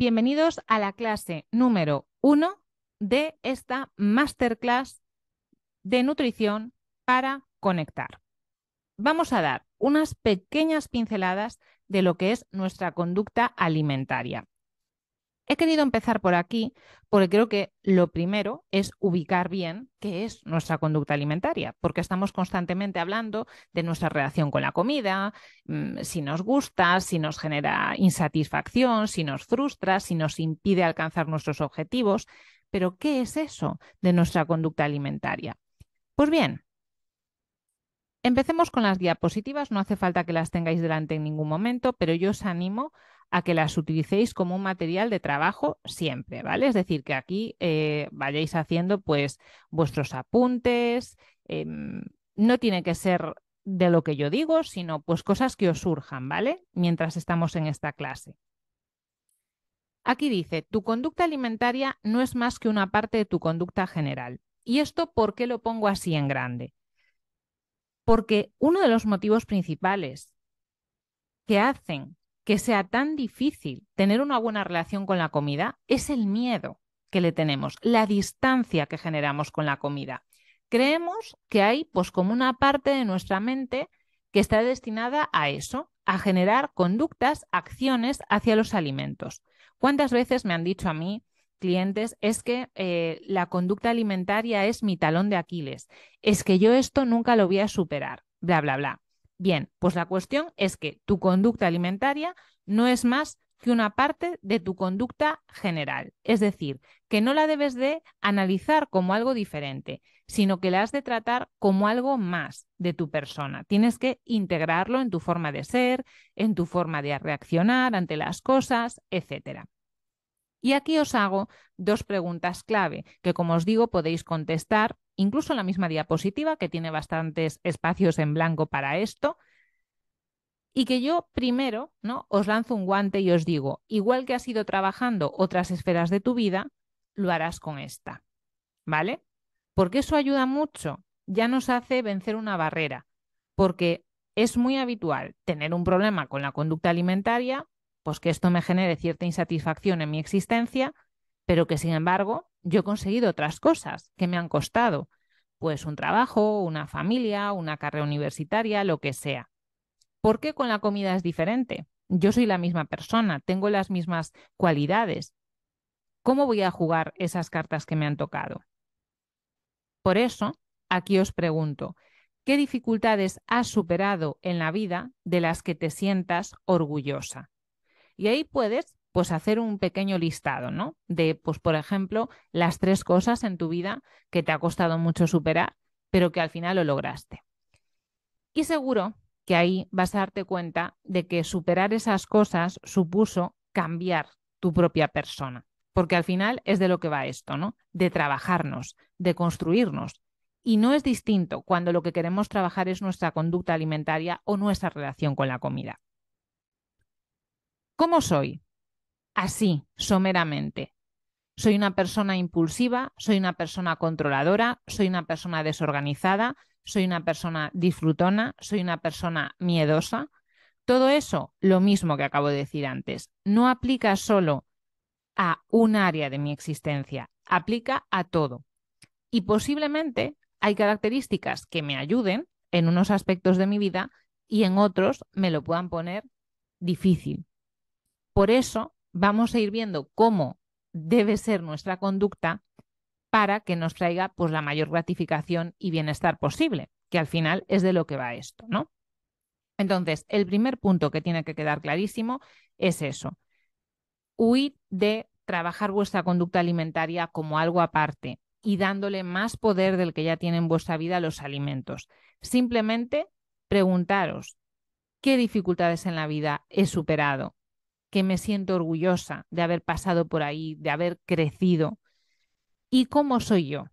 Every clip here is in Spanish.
Bienvenidos a la clase número 1 de esta masterclass de nutrición para conectar. Vamos a dar unas pequeñas pinceladas de lo que es nuestra conducta alimentaria. He querido empezar por aquí porque creo que lo primero es ubicar bien qué es nuestra conducta alimentaria, porque estamos constantemente hablando de nuestra relación con la comida, mm, si nos gusta, si nos genera insatisfacción, si nos frustra, si nos impide alcanzar nuestros objetivos. Pero, ¿qué es eso de nuestra conducta alimentaria? Pues bien, Empecemos con las diapositivas, no hace falta que las tengáis delante en ningún momento, pero yo os animo a que las utilicéis como un material de trabajo siempre, ¿vale? Es decir, que aquí eh, vayáis haciendo pues vuestros apuntes, em, no tiene que ser de lo que yo digo, sino pues cosas que os surjan, ¿vale? Mientras estamos en esta clase. Aquí dice, tu conducta alimentaria no es más que una parte de tu conducta general. ¿Y esto por qué lo pongo así en grande? Porque uno de los motivos principales que hacen que sea tan difícil tener una buena relación con la comida es el miedo que le tenemos, la distancia que generamos con la comida. Creemos que hay pues como una parte de nuestra mente que está destinada a eso, a generar conductas, acciones hacia los alimentos. ¿Cuántas veces me han dicho a mí, clientes es que eh, la conducta alimentaria es mi talón de Aquiles, es que yo esto nunca lo voy a superar, bla, bla, bla. Bien, pues la cuestión es que tu conducta alimentaria no es más que una parte de tu conducta general, es decir, que no la debes de analizar como algo diferente, sino que la has de tratar como algo más de tu persona. Tienes que integrarlo en tu forma de ser, en tu forma de reaccionar ante las cosas, etcétera. Y aquí os hago dos preguntas clave que, como os digo, podéis contestar incluso en la misma diapositiva, que tiene bastantes espacios en blanco para esto. Y que yo primero ¿no? os lanzo un guante y os digo, igual que has ido trabajando otras esferas de tu vida, lo harás con esta. ¿Vale? Porque eso ayuda mucho, ya nos hace vencer una barrera, porque es muy habitual tener un problema con la conducta alimentaria pues que esto me genere cierta insatisfacción en mi existencia, pero que sin embargo yo he conseguido otras cosas que me han costado, pues un trabajo, una familia, una carrera universitaria, lo que sea. ¿Por qué con la comida es diferente? Yo soy la misma persona, tengo las mismas cualidades. ¿Cómo voy a jugar esas cartas que me han tocado? Por eso, aquí os pregunto, ¿qué dificultades has superado en la vida de las que te sientas orgullosa? Y ahí puedes pues hacer un pequeño listado, ¿no? De, pues, por ejemplo, las tres cosas en tu vida que te ha costado mucho superar, pero que al final lo lograste. Y seguro que ahí vas a darte cuenta de que superar esas cosas supuso cambiar tu propia persona, porque al final es de lo que va esto, ¿no? De trabajarnos, de construirnos. Y no es distinto cuando lo que queremos trabajar es nuestra conducta alimentaria o nuestra relación con la comida. ¿Cómo soy? Así, someramente. Soy una persona impulsiva, soy una persona controladora, soy una persona desorganizada, soy una persona disfrutona, soy una persona miedosa. Todo eso, lo mismo que acabo de decir antes, no aplica solo a un área de mi existencia, aplica a todo. Y posiblemente hay características que me ayuden en unos aspectos de mi vida y en otros me lo puedan poner difícil. Por eso vamos a ir viendo cómo debe ser nuestra conducta para que nos traiga pues, la mayor gratificación y bienestar posible, que al final es de lo que va esto, ¿no? Entonces, el primer punto que tiene que quedar clarísimo es eso. Huid de trabajar vuestra conducta alimentaria como algo aparte y dándole más poder del que ya tiene en vuestra vida los alimentos. Simplemente preguntaros qué dificultades en la vida he superado, que me siento orgullosa de haber pasado por ahí, de haber crecido y cómo soy yo.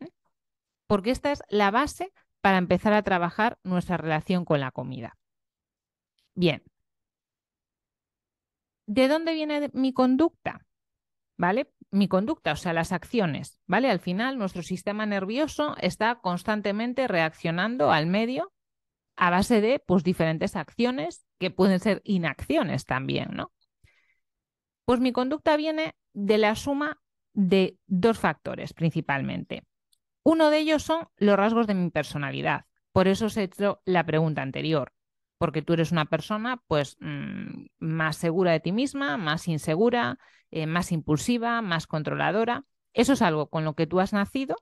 ¿Eh? Porque esta es la base para empezar a trabajar nuestra relación con la comida. Bien. ¿De dónde viene mi conducta? ¿Vale? Mi conducta, o sea, las acciones, ¿vale? Al final nuestro sistema nervioso está constantemente reaccionando al medio a base de pues, diferentes acciones que pueden ser inacciones también, ¿no? Pues mi conducta viene de la suma de dos factores principalmente. Uno de ellos son los rasgos de mi personalidad. Por eso os he hecho la pregunta anterior, porque tú eres una persona pues mm, más segura de ti misma, más insegura, eh, más impulsiva, más controladora. Eso es algo con lo que tú has nacido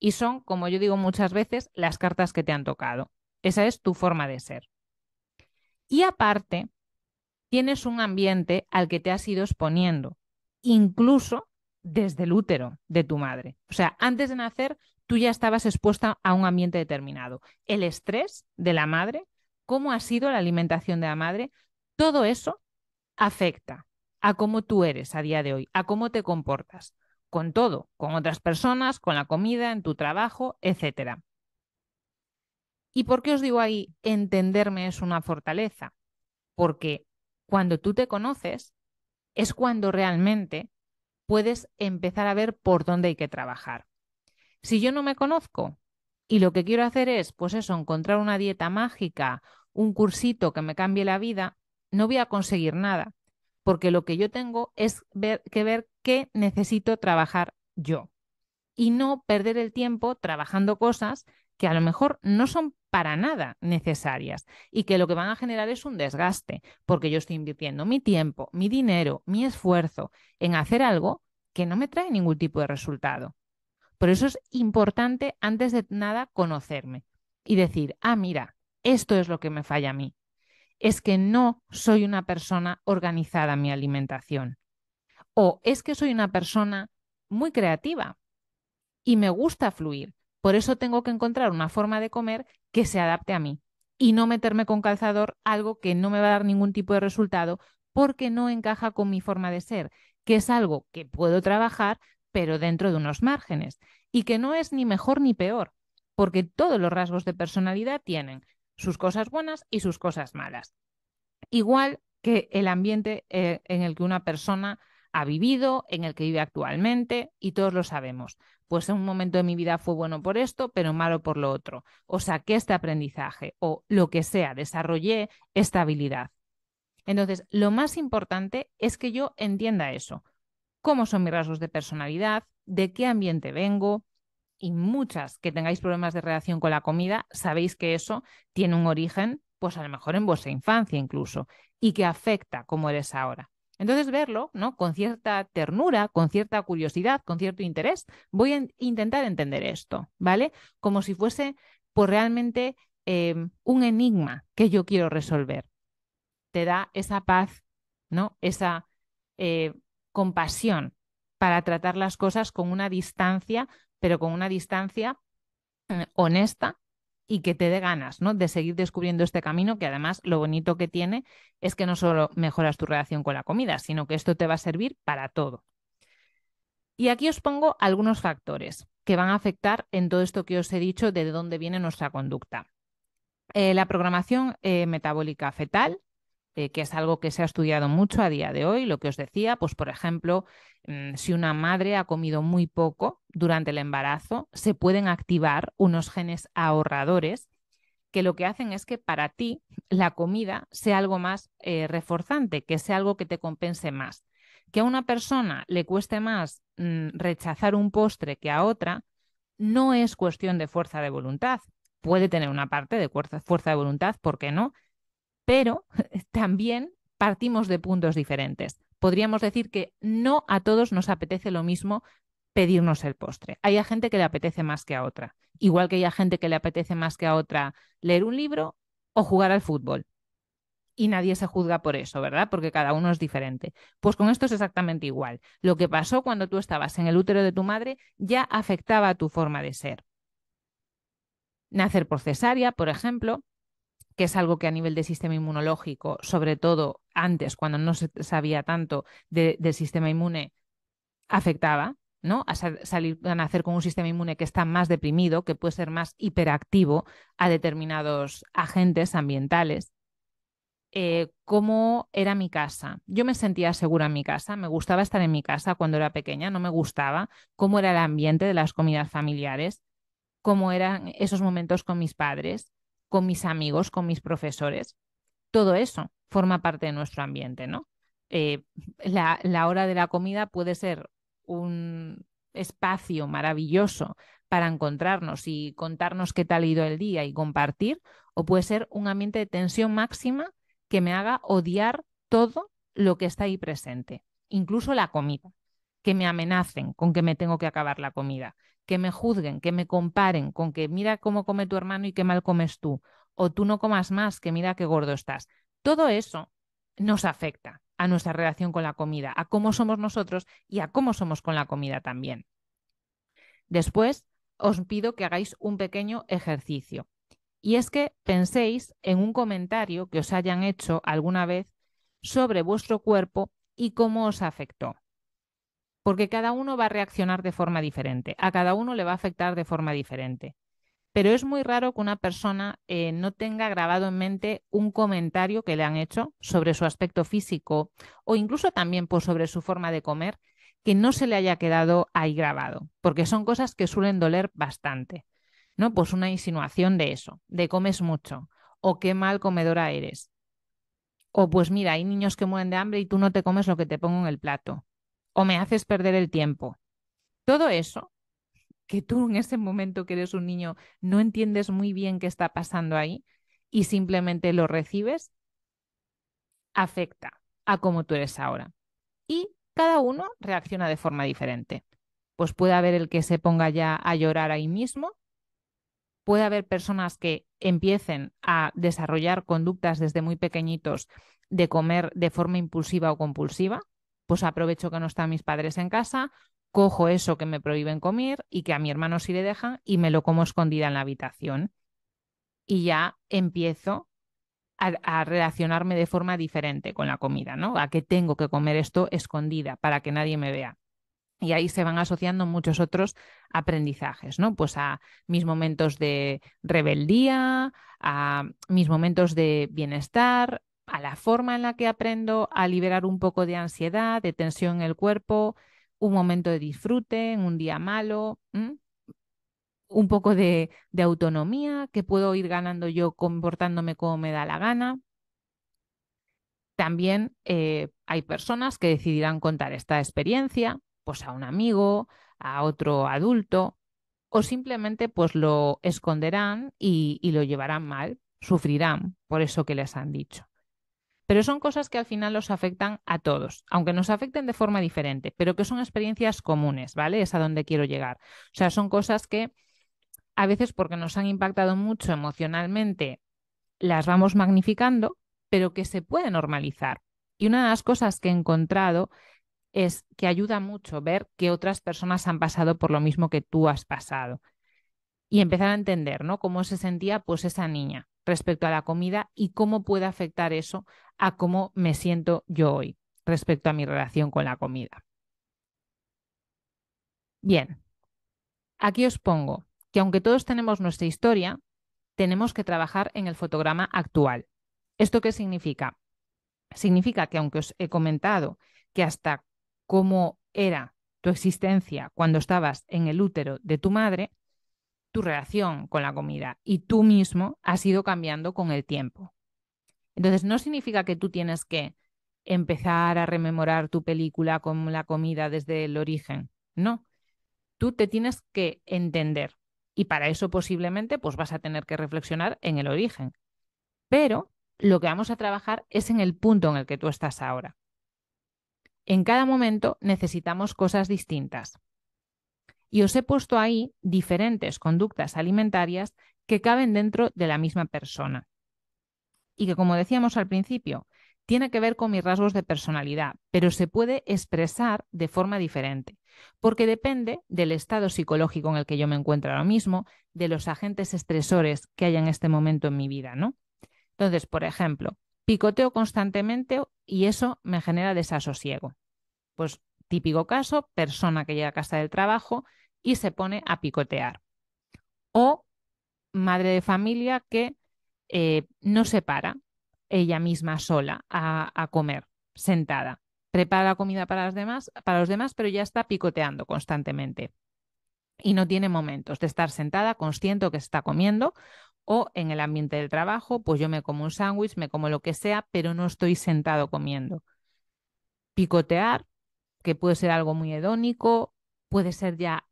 y son, como yo digo muchas veces, las cartas que te han tocado. Esa es tu forma de ser. Y aparte, tienes un ambiente al que te has ido exponiendo, incluso desde el útero de tu madre. O sea, antes de nacer, tú ya estabas expuesta a un ambiente determinado. El estrés de la madre, cómo ha sido la alimentación de la madre, todo eso afecta a cómo tú eres a día de hoy, a cómo te comportas, con todo, con otras personas, con la comida, en tu trabajo, etcétera. ¿Y por qué os digo ahí, entenderme es una fortaleza? Porque cuando tú te conoces, es cuando realmente puedes empezar a ver por dónde hay que trabajar. Si yo no me conozco y lo que quiero hacer es, pues eso, encontrar una dieta mágica, un cursito que me cambie la vida, no voy a conseguir nada, porque lo que yo tengo es ver, que ver qué necesito trabajar yo y no perder el tiempo trabajando cosas que a lo mejor no son para nada necesarias y que lo que van a generar es un desgaste, porque yo estoy invirtiendo mi tiempo, mi dinero, mi esfuerzo en hacer algo que no me trae ningún tipo de resultado. Por eso es importante, antes de nada, conocerme y decir, ah, mira, esto es lo que me falla a mí. Es que no soy una persona organizada en mi alimentación. O es que soy una persona muy creativa y me gusta fluir, por eso tengo que encontrar una forma de comer que se adapte a mí y no meterme con calzador algo que no me va a dar ningún tipo de resultado porque no encaja con mi forma de ser, que es algo que puedo trabajar, pero dentro de unos márgenes, y que no es ni mejor ni peor, porque todos los rasgos de personalidad tienen sus cosas buenas y sus cosas malas. Igual que el ambiente eh, en el que una persona ha vivido, en el que vive actualmente, y todos lo sabemos. Pues en un momento de mi vida fue bueno por esto, pero malo por lo otro. O saqué este aprendizaje, o lo que sea, desarrollé esta habilidad. Entonces, lo más importante es que yo entienda eso. ¿Cómo son mis rasgos de personalidad? ¿De qué ambiente vengo? Y muchas que tengáis problemas de relación con la comida, sabéis que eso tiene un origen, pues a lo mejor en vuestra infancia incluso, y que afecta cómo eres ahora. Entonces, verlo, ¿no? Con cierta ternura, con cierta curiosidad, con cierto interés, voy a intentar entender esto, ¿vale? Como si fuese, pues, realmente em, un enigma que yo quiero resolver. Te da esa paz, ¿no? Esa eh, compasión para tratar las cosas con una distancia, pero con una distancia eh, honesta y que te dé ganas ¿no? de seguir descubriendo este camino, que además lo bonito que tiene es que no solo mejoras tu relación con la comida, sino que esto te va a servir para todo. Y aquí os pongo algunos factores que van a afectar en todo esto que os he dicho de dónde viene nuestra conducta. Eh, la programación eh, metabólica fetal, eh, que es algo que se ha estudiado mucho a día de hoy. Lo que os decía, pues por ejemplo, mm, si una madre ha comido muy poco durante el embarazo, se pueden activar unos genes ahorradores que lo que hacen es que para ti la comida sea algo más eh, reforzante, que sea algo que te compense más. Que a una persona le cueste más mm, rechazar un postre que a otra, no es cuestión de fuerza de voluntad. Puede tener una parte de fuerza de voluntad, ¿por qué no? pero también partimos de puntos diferentes. Podríamos decir que no a todos nos apetece lo mismo pedirnos el postre. Hay gente que le apetece más que a otra, igual que hay gente que le apetece más que a otra leer un libro o jugar al fútbol. Y nadie se juzga por eso, ¿verdad? Porque cada uno es diferente. Pues con esto es exactamente igual. Lo que pasó cuando tú estabas en el útero de tu madre ya afectaba a tu forma de ser. Nacer por cesárea, por ejemplo, que es algo que a nivel de sistema inmunológico, sobre todo antes, cuando no se sabía tanto del sistema inmune, afectaba, ¿no? A salir a nacer con un sistema inmune que está más deprimido, que puede ser más hiperactivo a determinados agentes ambientales. Eh, cómo era mi casa. Yo me sentía segura en mi casa, me gustaba estar en mi casa cuando era pequeña, no me gustaba cómo era el ambiente de las comidas familiares, cómo eran esos momentos con mis padres, con mis amigos, con mis profesores. Todo eso forma parte de nuestro ambiente, ¿no? Eh, la, la hora de la comida puede ser un espacio maravilloso para encontrarnos y contarnos qué tal ha ido el día y compartir, o puede ser un ambiente de tensión máxima que me haga odiar todo lo que está ahí presente, incluso la comida, que me amenacen con que me tengo que acabar la comida, que me juzguen, que me comparen con que mira cómo come tu hermano y qué mal comes tú, o tú no comas más, que mira qué gordo estás. Todo eso nos afecta a nuestra relación con la comida, a cómo somos nosotros y a cómo somos con la comida también. Después, os pido que hagáis un pequeño ejercicio. Y es que penséis en un comentario que os hayan hecho alguna vez sobre vuestro cuerpo y cómo os afectó porque cada uno va a reaccionar de forma diferente, a cada uno le va a afectar de forma diferente. Pero es muy raro que una persona eh, no tenga grabado en mente un comentario que le han hecho sobre su aspecto físico o incluso también pues, sobre su forma de comer que no se le haya quedado ahí grabado, porque son cosas que suelen doler bastante. ¿no? Pues una insinuación de eso, de comes mucho, o qué mal comedora eres. O pues mira, hay niños que mueren de hambre y tú no te comes lo que te pongo en el plato o me haces perder el tiempo. Todo eso que tú en ese momento que eres un niño no entiendes muy bien qué está pasando ahí y simplemente lo recibes, afecta a cómo tú eres ahora. Y cada uno reacciona de forma diferente. Pues puede haber el que se ponga ya a llorar ahí mismo, puede haber personas que empiecen a desarrollar conductas desde muy pequeñitos de comer de forma impulsiva o compulsiva, pues aprovecho que no están mis padres en casa, cojo eso que me prohíben comer y que a mi hermano sí le dejan y me lo como escondida en la habitación. Y ya empiezo a, relacionarme de forma diferente con la comida, ¿no? A que tengo que comer esto escondida para que nadie me vea. Y ahí se van asociando muchos otros aprendizajes, ¿no? Pues a mis momentos de rebeldía, a mis momentos de bienestar, a la forma en la que aprendo a liberar un poco de ansiedad, de tensión en el cuerpo, un momento de disfrute, un día malo, un poco de, autonomía que puedo ir ganando yo comportándome como me da la gana. También eh, hay personas que decidirán contar esta experiencia pues a un amigo, a otro adulto, o simplemente pues lo esconderán y lo llevarán mal, sufrirán por eso que les han dicho. Pero son cosas que al final los afectan a todos, aunque nos afecten de forma diferente, pero que son experiencias comunes, ¿vale? Es a donde quiero llegar. O sea, son cosas que a veces porque nos han impactado mucho emocionalmente, las vamos magnificando, pero que se puede normalizar. Y una de las cosas que he encontrado es que ayuda mucho ver que otras personas han pasado por lo mismo que tú has pasado. Y empezar a entender, ¿no? Cómo se sentía pues esa niña respecto a la comida y cómo puede afectar eso a cómo me siento yo hoy respecto a mi relación con la comida. Bien, aquí os pongo que aunque todos tenemos nuestra historia, tenemos que trabajar en el fotograma actual. ¿Esto qué significa? Significa que aunque os he comentado que hasta cómo era tu existencia cuando estabas en el útero de tu madre, tu relación con la comida y tú mismo has ido cambiando con el tiempo. Entonces, no significa que tú tienes que empezar a rememorar tu película con la comida desde el origen, no. Tú te tienes que entender y para eso posiblemente pues vas a tener que reflexionar en el origen. Pero lo que vamos a trabajar es en el punto en el que tú estás ahora. En cada momento necesitamos cosas distintas y os he puesto ahí diferentes conductas alimentarias que caben dentro de la misma persona. Y que, como decíamos al principio, tiene que ver con mis rasgos de personalidad, pero se puede expresar de forma diferente, porque depende del estado psicológico en el que yo me encuentro ahora mismo, de los agentes estresores que haya en este momento en mi vida, ¿no? Entonces, por ejemplo, picoteo constantemente y eso me genera desasosiego. Pues típico caso, persona que llega a casa del trabajo, y se pone a picotear. O madre de familia que eh, no se para ella misma sola a, comer, sentada. Prepara la comida para, las demás, para los demás, pero ya está picoteando constantemente. Y no tiene momentos de estar sentada, consciente que se está comiendo, o en el ambiente del trabajo, pues yo me como un sándwich, me como lo que sea, pero no estoy sentado comiendo. Picotear, que puede ser algo muy hedónico, puede ser ya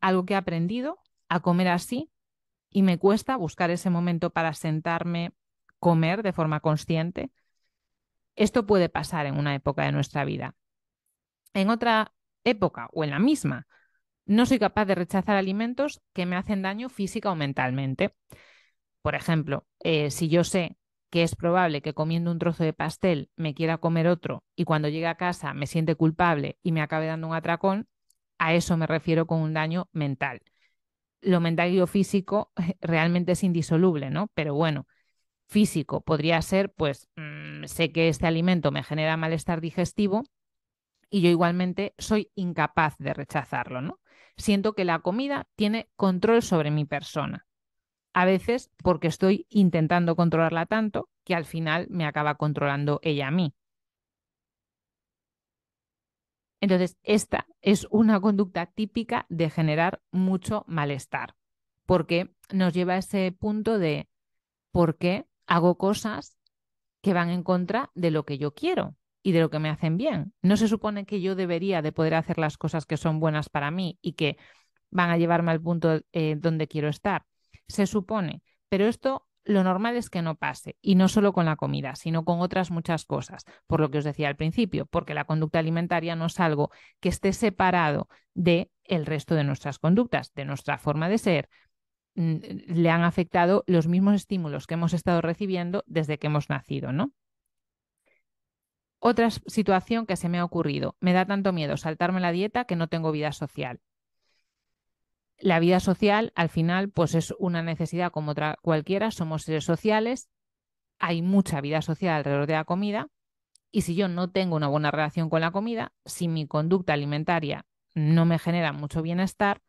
algo que he aprendido a comer así y me cuesta buscar ese momento para sentarme, comer de forma consciente. Esto puede pasar en una época de nuestra vida. En otra época o en la misma, no soy capaz de rechazar alimentos que me hacen daño física o mentalmente. Por ejemplo, eh, si yo sé que es probable que comiendo un trozo de pastel me quiera comer otro y cuando llegue a casa me siente culpable y me acabe dando un atracón, a eso me refiero con un daño mental. Lo mental y lo físico realmente es indisoluble, ¿no? Pero bueno, físico podría ser, pues mm, sé que este alimento me genera malestar digestivo y yo igualmente soy incapaz de rechazarlo, ¿no? Siento que la comida tiene control sobre mi persona. A veces porque estoy intentando controlarla tanto que al final me acaba controlando ella a mí. Entonces, esta es una conducta típica de generar mucho malestar, porque nos lleva a ese punto de por qué hago cosas que van en contra de lo que yo quiero y de lo que me hacen bien. No se supone que yo debería de poder hacer las cosas que son buenas para mí y que van a llevarme al punto eh, donde quiero estar. Se supone, pero esto lo normal es que no pase, y no solo con la comida, sino con otras muchas cosas, por lo que os decía al principio, porque la conducta alimentaria no es algo que esté separado de resto de nuestras conductas, de nuestra forma de ser, mm, le han afectado los mismos estímulos que hemos estado recibiendo desde que hemos nacido, ¿no? Otra situación que se me ha ocurrido, me da tanto miedo saltarme la dieta que no tengo vida social la vida social al final pues es una necesidad como otra cualquiera, somos seres sociales, hay mucha vida social alrededor de la comida y si yo no tengo una buena relación con la comida, si mi conducta alimentaria no me genera mucho bienestar,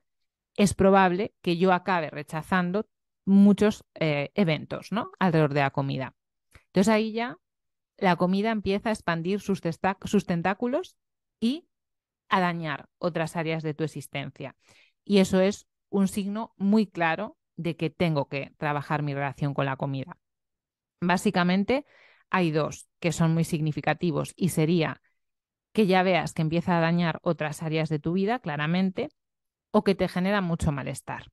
es probable que yo acabe rechazando muchos eh, eventos ¿no? alrededor de la comida. Entonces ahí ya la comida empieza a expandir sus, sus tentáculos y a dañar otras áreas de tu existencia. Y eso es un signo muy claro de que tengo que trabajar mi relación con la comida. Básicamente hay dos que son muy significativos y sería que ya veas que empieza a dañar otras áreas de tu vida, claramente, o que te genera mucho malestar.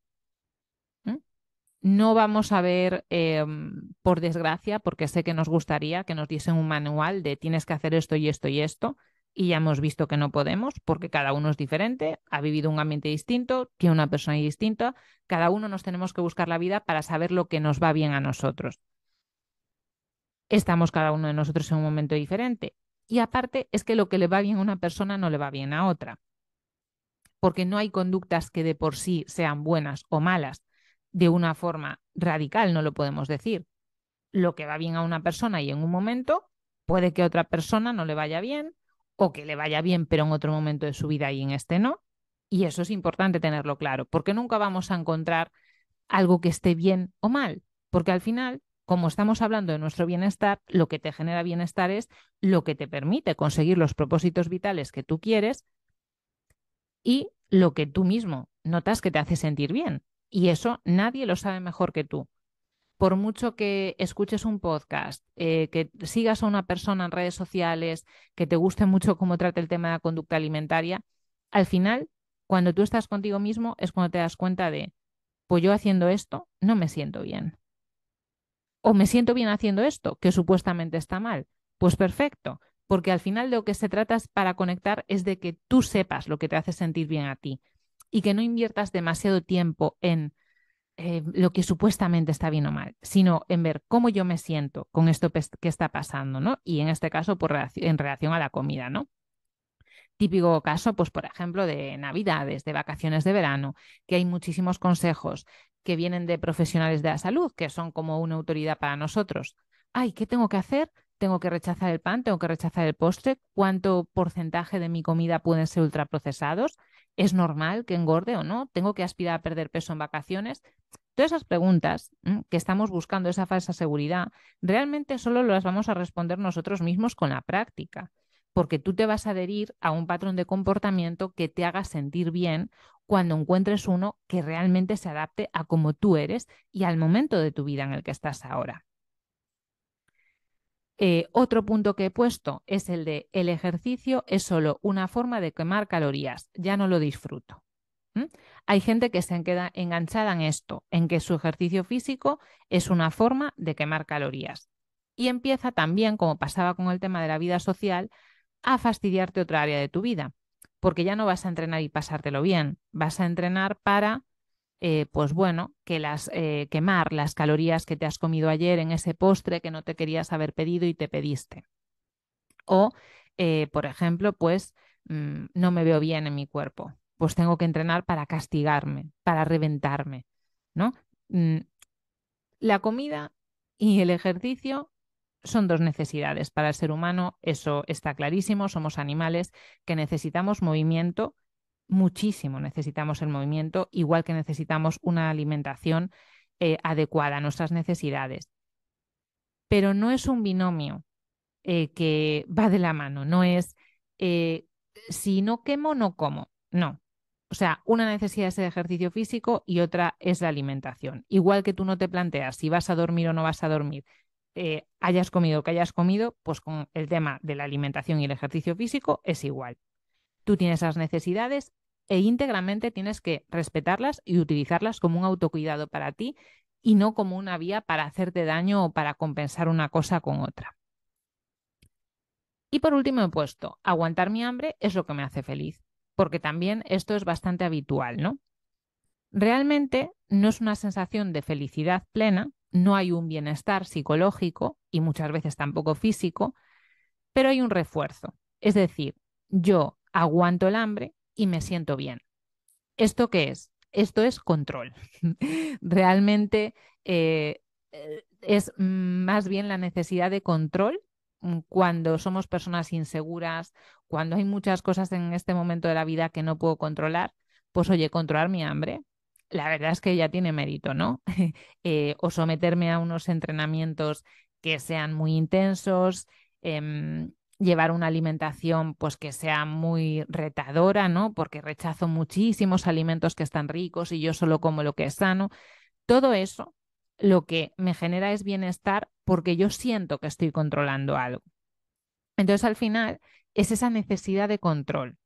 No vamos a ver, em, por desgracia, porque sé que nos gustaría que nos diesen un manual de tienes que hacer esto y esto y esto, y ya hemos visto que no podemos porque cada uno es diferente, ha vivido un ambiente distinto, tiene una persona distinta, cada uno nos tenemos que buscar la vida para saber lo que nos va bien a nosotros. Estamos cada uno de nosotros en un momento diferente. Y aparte es que lo que le va bien a una persona no le va bien a otra, porque no hay conductas que de por sí sean buenas o malas de una forma radical, no lo podemos decir. Lo que va bien a una persona y en un momento puede que a otra persona no le vaya bien o que le vaya bien, pero en otro momento de su vida y en este no. Y eso es importante tenerlo claro, porque nunca vamos a encontrar algo que esté bien o mal, porque al final, como estamos hablando de nuestro bienestar, lo que te genera bienestar es lo que te permite conseguir los propósitos vitales que tú quieres y lo que tú mismo notas que te hace sentir bien. Y eso nadie lo sabe mejor que tú por mucho que escuches un podcast, eh, que sigas a una persona en redes sociales, que te guste mucho cómo trata el tema de la conducta alimentaria, al final, cuando tú estás contigo mismo, es cuando te das cuenta de, pues yo haciendo esto no me siento bien. O me siento bien haciendo esto, que supuestamente está mal. Pues perfecto, porque al final de lo que se trata para conectar es de que tú sepas lo que te hace sentir bien a ti y que no inviertas demasiado tiempo en eh, lo que supuestamente está bien o mal, sino en ver cómo yo me siento con esto que está pasando, ¿no? Y en este caso, en relación a la comida, ¿no? Típico caso, pues, por ejemplo, de navidades, de vacaciones de verano, que hay muchísimos consejos que vienen de profesionales de la salud, que son como una autoridad para nosotros. Ay, ¿qué tengo que hacer? Tengo que rechazar el pan, tengo que rechazar el postre, cuánto porcentaje de mi comida pueden ser ultraprocesados. ¿Es normal que engorde o no? ¿Tengo que aspirar a perder peso en vacaciones? Todas esas preguntas que estamos buscando, esa falsa seguridad, realmente solo las vamos a responder nosotros mismos con la práctica, porque tú te vas a adherir a un patrón de comportamiento que te haga sentir bien cuando encuentres uno que realmente se adapte a cómo tú eres y al momento de tu vida en el que estás ahora. Eh, otro punto que he puesto es el de el ejercicio es solo una forma de quemar calorías, ya no lo disfruto. Hay gente que se queda enganchada en esto, en que su ejercicio físico es una forma de quemar calorías. Y empieza también, como pasaba con el tema de la vida social, a fastidiarte otra área de tu vida, porque ya no vas a entrenar y pasártelo bien, vas a entrenar para eh, pues bueno, que las eh, quemar las calorías que te has comido ayer en ese postre que no te querías haber pedido y te pediste. O, eh, por ejemplo, pues mm, no me veo bien en mi cuerpo, pues tengo que entrenar para castigarme, para reventarme, ¿no? Mm, la comida y el ejercicio son dos necesidades para el ser humano, eso está clarísimo, somos animales que necesitamos movimiento muchísimo necesitamos el movimiento, igual que necesitamos una alimentación eh, adecuada a nuestras necesidades. Pero no es un binomio eh, que va de la mano, no es eh, si no quemo, no como, no. O sea, una necesidad es el ejercicio físico y otra es la alimentación. Igual que tú no te planteas si vas a dormir o no vas a dormir, hayas comido o que hayas comido, pues con el tema de la alimentación y el ejercicio físico es igual. Tú tienes esas necesidades e íntegramente tienes que respetarlas y utilizarlas como un autocuidado para ti y no como una vía para hacerte daño o para compensar una cosa con otra. Y por último he puesto, aguantar mi hambre es lo que me hace feliz, porque también esto es bastante habitual, ¿no? Realmente no es una sensación de felicidad plena, no hay un bienestar psicológico y muchas veces tampoco físico, pero hay un refuerzo. Es decir, yo aguanto el hambre y me siento bien. ¿Esto qué es? Esto es control. Realmente eh, eh, es más bien la necesidad de control mm, cuando somos personas inseguras, cuando hay muchas cosas en este momento de la vida que no puedo controlar, pues oye, controlar mi hambre, la verdad es que ya tiene mérito, ¿no? Eh, o someterme a unos entrenamientos que sean muy intensos, em, llevar una alimentación pues que sea muy retadora, ¿no? Porque rechazo muchísimos alimentos que están ricos y yo solo como lo que es sano. Todo eso lo que me genera es bienestar porque yo siento que estoy controlando algo. Entonces al final es esa necesidad de control.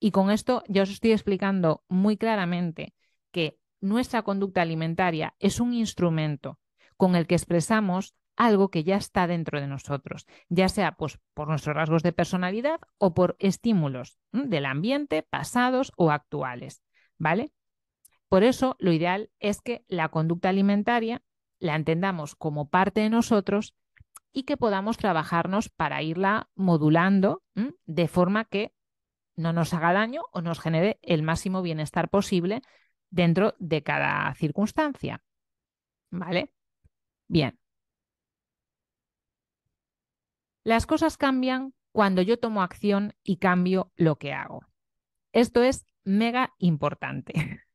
Y con esto ya os estoy explicando muy claramente que nuestra conducta alimentaria es un instrumento con el que expresamos algo que ya está dentro de nosotros, ya sea pues, por nuestros rasgos de personalidad o por estímulos del ambiente, pasados o actuales, ¿vale? Por eso lo ideal es que la conducta alimentaria la entendamos como parte de nosotros y que podamos trabajarnos para irla modulando de forma que no nos haga daño o nos genere el máximo bienestar posible dentro de cada circunstancia. ¿Vale? Bien, las cosas cambian cuando yo tomo acción y cambio lo que hago. Esto es mega importante.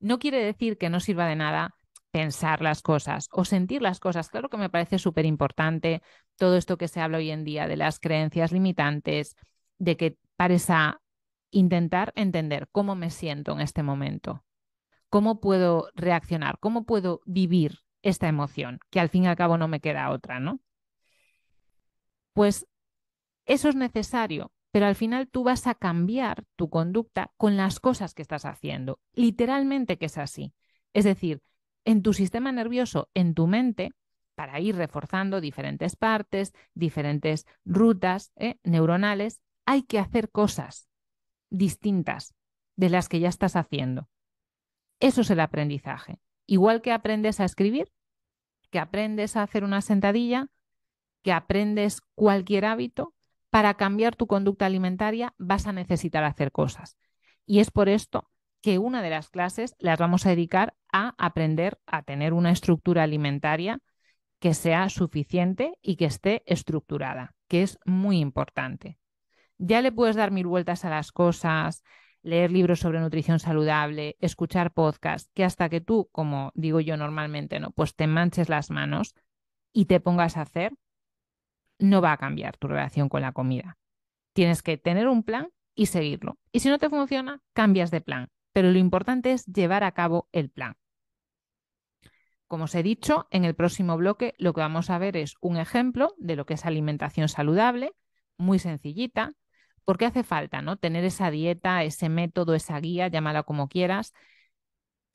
No quiere decir que no sirva de nada pensar las cosas o sentir las cosas. Claro que me parece súper importante todo esto que se habla hoy en día de las creencias limitantes, de que pares intentar entender cómo me siento en este momento, cómo puedo reaccionar, cómo puedo vivir esta emoción, que al fin y al cabo no me queda otra, ¿no? Pues eso es necesario, pero al final tú vas a cambiar tu conducta con las cosas que estás haciendo. Literalmente que es así. Es decir, en tu sistema nervioso, en tu mente, para ir reforzando diferentes partes, diferentes rutas ¿eh? neuronales, hay que hacer cosas distintas de las que ya estás haciendo. Eso es el aprendizaje. Igual que aprendes a escribir, que aprendes a hacer una sentadilla, que aprendes cualquier hábito, para cambiar tu conducta alimentaria vas a necesitar hacer cosas. Y es por esto que una de las clases las vamos a dedicar a aprender a tener una estructura alimentaria que sea suficiente y que esté estructurada, que es muy importante. Ya le puedes dar mil vueltas a las cosas, leer libros sobre nutrición saludable, escuchar podcast, que hasta que tú, como digo yo normalmente, no, pues te manches las manos y te pongas a hacer, no va a cambiar tu relación con la comida. Tienes que tener un plan y seguirlo. Y si no te funciona, cambias de plan. Pero lo importante es llevar a cabo el plan. Como os he dicho, en el próximo bloque lo que vamos a ver es un ejemplo de lo que es alimentación saludable, muy sencillita, porque hace falta ¿no? tener esa dieta, ese método, esa guía, llámala como quieras.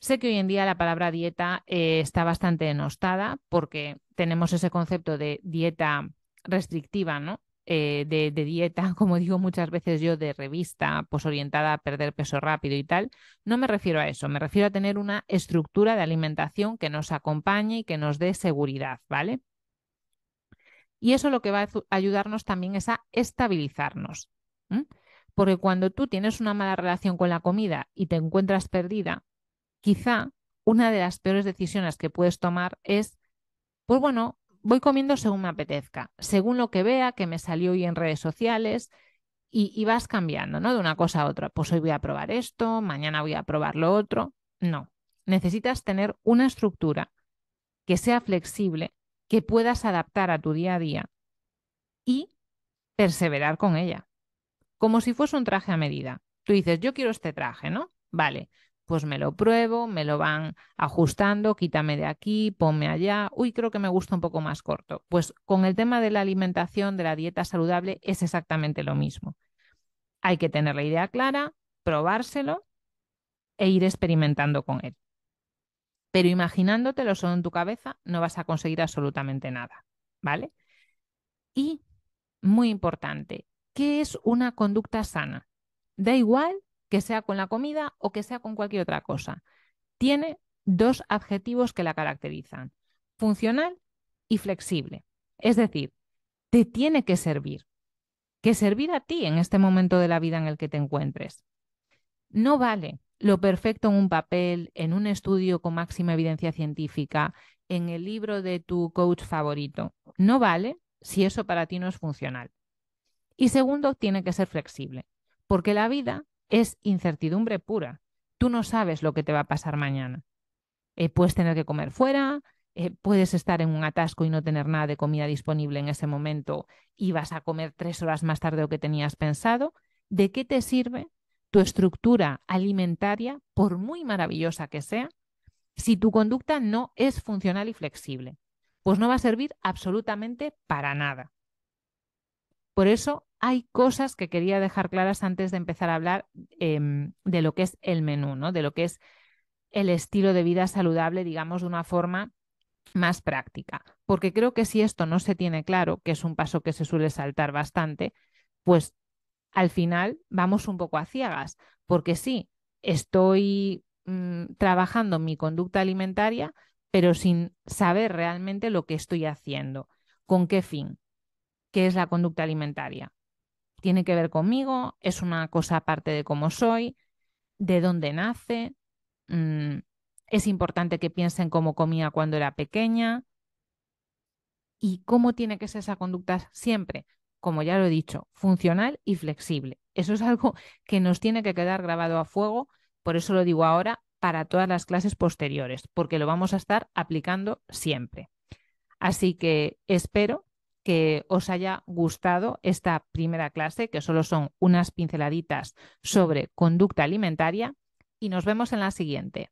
Sé que hoy en día la palabra dieta eh, está bastante denostada porque tenemos ese concepto de dieta restrictiva, ¿no? Eh, de, dieta, como digo muchas veces yo, de revista, pues orientada a perder peso rápido y tal, no me refiero a eso, me refiero a tener una estructura de alimentación que nos acompañe y que nos dé seguridad, ¿vale? Y eso lo que va a ayudarnos también es a estabilizarnos. Porque cuando tú tienes una mala relación con la comida y te encuentras perdida, quizá una de las peores decisiones que puedes tomar es, pues bueno, voy comiendo según me apetezca, según lo que vea, que me salió hoy en redes sociales, y, vas cambiando, ¿no? De una cosa a otra. Pues hoy voy a probar esto, mañana voy a probar lo otro. No, necesitas tener una estructura que sea flexible, que puedas adaptar a tu día a día y perseverar con ella. Como si fuese un traje a medida. Tú dices, yo quiero este traje, ¿no? Vale, pues me lo pruebo, me lo van ajustando, quítame de aquí, ponme allá, uy, creo que me gusta un poco más corto. Pues con el tema de la alimentación, de la dieta saludable, es exactamente lo mismo. Hay que tener la idea clara, probárselo e ir experimentando con él. Pero imaginándotelo solo en tu cabeza, no vas a conseguir absolutamente nada, ¿vale? Y, muy importante, ¿qué es una conducta sana? Da igual que sea con la comida o que sea con cualquier otra cosa. Tiene dos adjetivos que la caracterizan, funcional y flexible. Es decir, te tiene que servir, que servir a ti en este momento de la vida en el que te encuentres. No vale lo perfecto en un papel, en un estudio con máxima evidencia científica, en el libro de tu coach favorito. No vale si eso para ti no es funcional. Y segundo, tiene que ser flexible, porque la vida es incertidumbre pura. Tú no sabes lo que te va a pasar mañana. Eh, puedes tener que comer fuera, eh, puedes estar en un atasco y no tener nada de comida disponible en ese momento y vas a comer tres horas más tarde de lo que tenías pensado. ¿De qué te sirve tu estructura alimentaria, por muy maravillosa que sea, si tu conducta no es funcional y flexible? Pues no va a servir absolutamente para nada. Por eso hay cosas que quería dejar claras antes de empezar a hablar em, de lo que es el menú, ¿no? de lo que es el estilo de vida saludable, digamos, de una forma más práctica. Porque creo que si esto no se tiene claro, que es un paso que se suele saltar bastante, pues al final vamos un poco a ciegas. Porque sí, estoy mm, trabajando mi conducta alimentaria, pero sin saber realmente lo que estoy haciendo, con qué fin qué es la conducta alimentaria. Tiene que ver conmigo, es una cosa aparte de cómo soy, de dónde nace. Mm, es importante que piensen cómo comía cuando era pequeña y cómo tiene que ser esa conducta siempre, como ya lo he dicho, funcional y flexible. Eso es algo que nos tiene que quedar grabado a fuego, por eso lo digo ahora, para todas las clases posteriores, porque lo vamos a estar aplicando siempre. Así que espero que os haya gustado esta primera clase, que solo son unas pinceladitas sobre conducta alimentaria, y nos vemos en la siguiente.